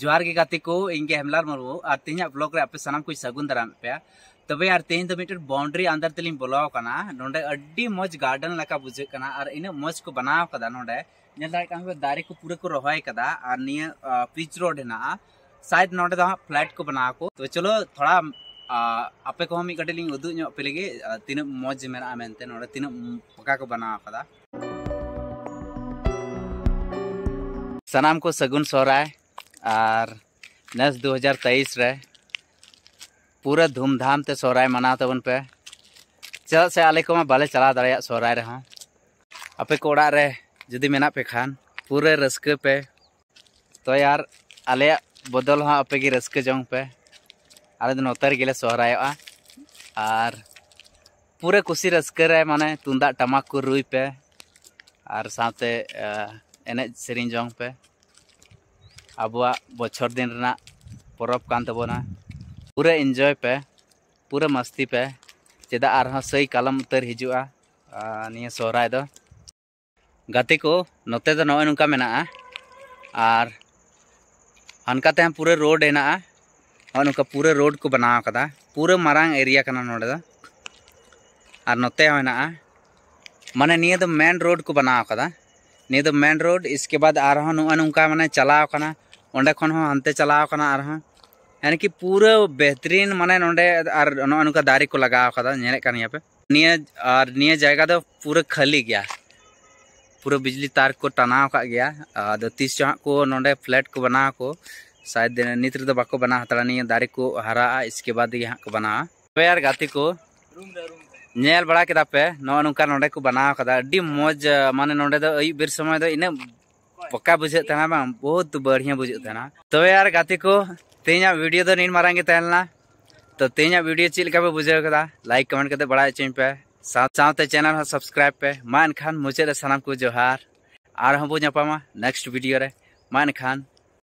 जोहार के गति को इनके हेमलाल मुर्मू और तेज ब्लॉक आप सामान कुछ सगुन दाराम पे तब तेज बाउंड्री अंदर तेल बोलवाना ना मज गार्डन लेका बुझे और इन मज को बनाव नाप दारे को पूरा को रहा पीच रोड है शायद ना फ्लैट को बना को तो चलो थोड़ा आपे को मिटेल उदूँ पेलेगे मज मेते ना तीना पका को बनावाना सनाम को सगुन सोरा और नस 2023 रे पूरा धूमधाम ते सोहराय मना तबन पे चल से आले को मैं बाले चला दाड़ा सोहराय रे हाँ अपे को रे जुदी मेना पे खान पूरे रस्के पे तो यार आले बदल हाँ अपे की रस्के जंग पे आले दिन उतर गेले सोहराय आर पूरे खुशी रस्के रे माने तुंदा टमाक को रुई पे आर साथे एने सेरिंग जंग पे अब बचर दिन रना कान तबना पूरा एंजॉय पे पूरा मस्ती पे चेदा आर सही कलम उतर हिजुआ निया सोहराय दो गति को नते दो नॉय नुका मेना आर हनका ते पूरा रोड है ना और नुका पूरा रोड को बनाव कदा पूरा मरांग एरिया कना नोडे दो और नते है ना माने निया दो मेन रोड को बनाव कदा निया दो मेन रोड इसके बाद आर नुका माने चलाव कना ᱚᱸᱰᱮ ᱠᱷᱚᱱ ᱦᱚᱸ ᱦᱟᱱᱛᱮ ᱪᱟᱞᱟᱣ ᱠᱟᱱᱟ ᱟᱨᱦᱚᱸ ᱮᱱᱠᱤ ᱯᱩᱨᱟᱹ ᱵᱮᱦᱛᱨᱤᱱ ᱢᱟᱱᱮ ᱱᱚᱸᱰᱮ ᱟᱨ ᱱᱚᱜᱼᱚ ᱱᱚᱝᱠᱟ ᱫᱟᱨᱮ ᱠᱚ ᱞᱟᱜᱟᱣ ᱠᱟᱫᱟ ᱧᱮᱞᱮᱫ ᱠᱟᱱ ᱜᱮᱭᱟᱯᱮ ᱱᱤᱭᱟᱹ ᱟᱨ ᱱᱤᱭᱟᱹ ᱡᱟᱭᱜᱟ ᱫᱚ ᱯᱩᱨᱟᱹ ᱠᱷᱟᱹᱞᱤ ᱜᱮᱭᱟ पूरा बिजली तार को टनाव का गया दो तीस चौहां को नोडे फ्लैट को बना को शायद नित्र दो बाको बना हतरा नहीं दारे को हरा इसके बाद यहाँ को बना तो यार गाती को नेल बड़ा किताब पे नौ नुका नोडे को बनाव कदा अड्डी मौज माने नोडे दो अयुब समय दो इन्हें पक्का बुझे बहुत बढ़िया बुझे तब तो यार गति को तेज वीडियो तो नीन मारा तो तेज वीडियो चेक पे बुझे लाइक कमेंट करते बड़ा पे साथ चैनल सब्सक्राइब पे मा खान मुचाद सामान को जोहार और हम नेक्स्ट वीडियो रे मा खान